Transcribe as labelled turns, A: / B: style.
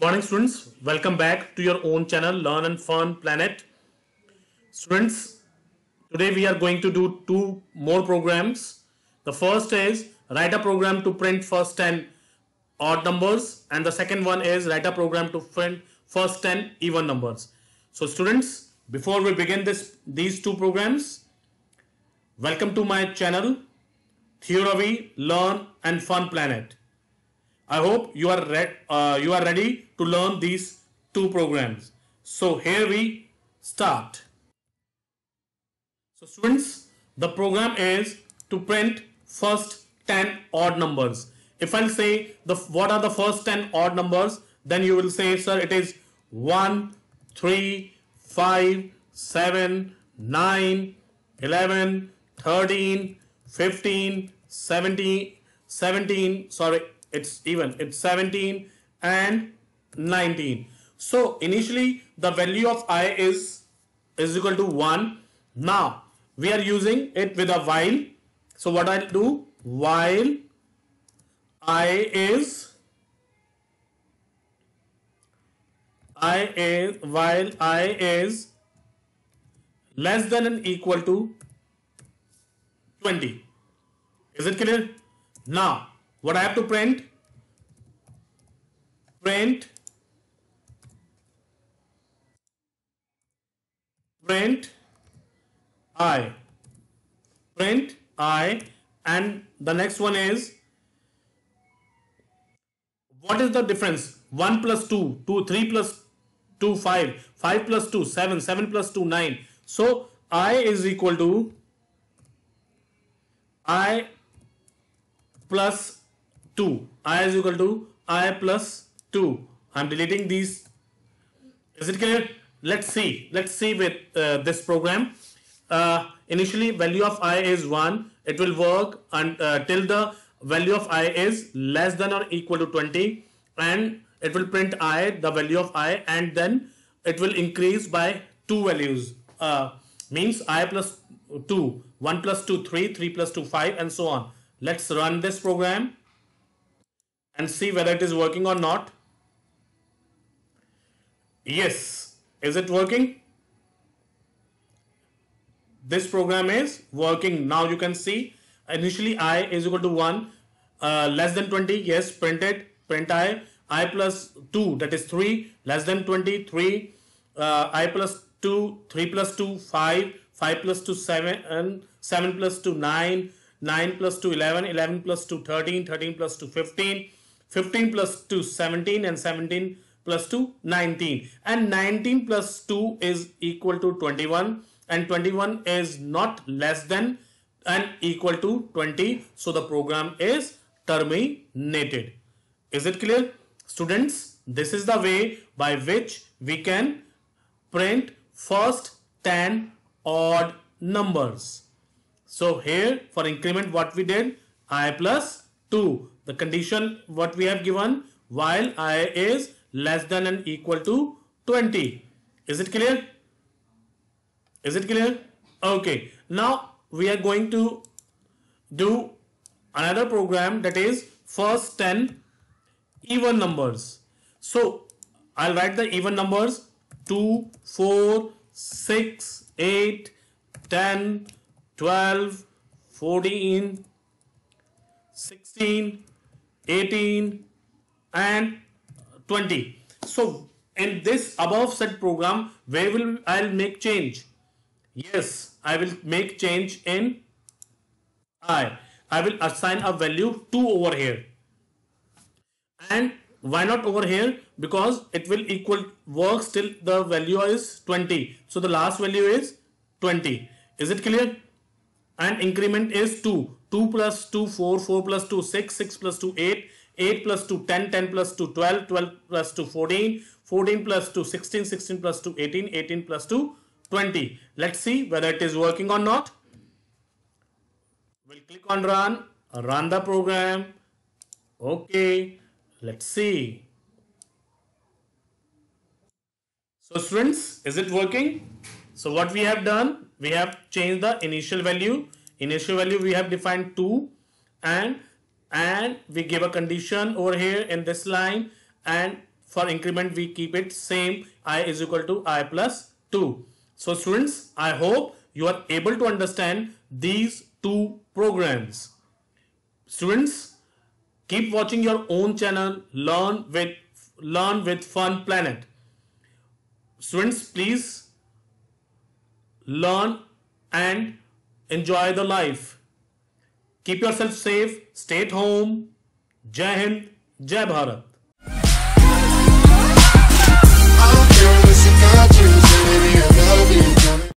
A: morning students. Welcome back to your own channel Learn and Fun Planet. Students, today we are going to do two more programs. The first is write a program to print first 10 odd numbers and the second one is write a program to print first 10 even numbers. So students, before we begin this these two programs, welcome to my channel Theory Learn and Fun Planet. I hope you are uh, you are ready to learn these two programs. So here we start. So students, the program is to print first 10 odd numbers. If I'll say the what are the first 10 odd numbers, then you will say, sir, it is 1, 3, 5, 7, 9, 11, 13, 15, 17, 17, sorry, it's even it's 17 and 19 so initially the value of i is is equal to 1 now we are using it with a while so what i'll do while i is i is while i is less than and equal to 20 is it clear now what I have to print? Print. Print i. Print i. And the next one is what is the difference? 1 plus 2, 2, 3 plus 2, 5, 5 plus 2, 7, 7 plus 2, 9. So i is equal to i plus 2. i is equal to i plus 2. I'm deleting these. Is it clear? Let's see. Let's see with uh, this program. Uh, initially, value of i is 1. It will work until uh, the value of i is less than or equal to 20 and it will print i the value of i and then it will increase by two values uh, means i plus 2 1 plus 2 3 3 plus 2 5 and so on let's run this program and see whether it is working or not. Yes, is it working? This program is working. Now you can see initially i is equal to 1, uh, less than 20, yes, Print it. print i, i plus 2 that is 3, less than 20, 3, uh, i plus 2, 3 plus 2, 5, 5 plus 2, 7, And 7 plus 2, 9, 9 plus 2, 11, 11 plus 2, 13, 13 plus 2, 15, 15 plus 2, 17 and 17 plus 2, 19. And 19 plus 2 is equal to 21 and 21 is not less than and equal to 20. So the program is terminated. Is it clear? Students, this is the way by which we can print first 10 odd numbers. So here for increment what we did i plus 2 the condition what we have given while i is less than and equal to 20. Is it clear? Is it clear? Okay. Now we are going to do another program that is first 10 even numbers. So I'll write the even numbers 2, 4, 6, 8, 10, 12, 14, 16, 18 and 20 so in this above said program where will I'll make change yes I will make change in I I will assign a value 2 over here and why not over here because it will equal work till the value is 20 so the last value is 20 is it clear and increment is 2 2 plus 2, 4, 4 plus 2, 6, 6 plus 2, 8, 8 plus 2, 10, 10 plus 2, 12, 12 plus 2, 14, 14 plus 2, 16, 16 plus 2, 18, 18 plus 2, 20. Let's see whether it is working or not. We'll click on run, run the program. Okay, let's see. So students, is it working? So what we have done, we have changed the initial value Initial value we have defined 2 and and we give a condition over here in this line and for increment we keep it same i is equal to i plus 2. So students, I hope you are able to understand these two programs. Students, keep watching your own channel, learn with learn with Fun Planet. Students, please learn and enjoy the life. Keep yourself safe, stay at home. Jai Hind, Jai Bharat.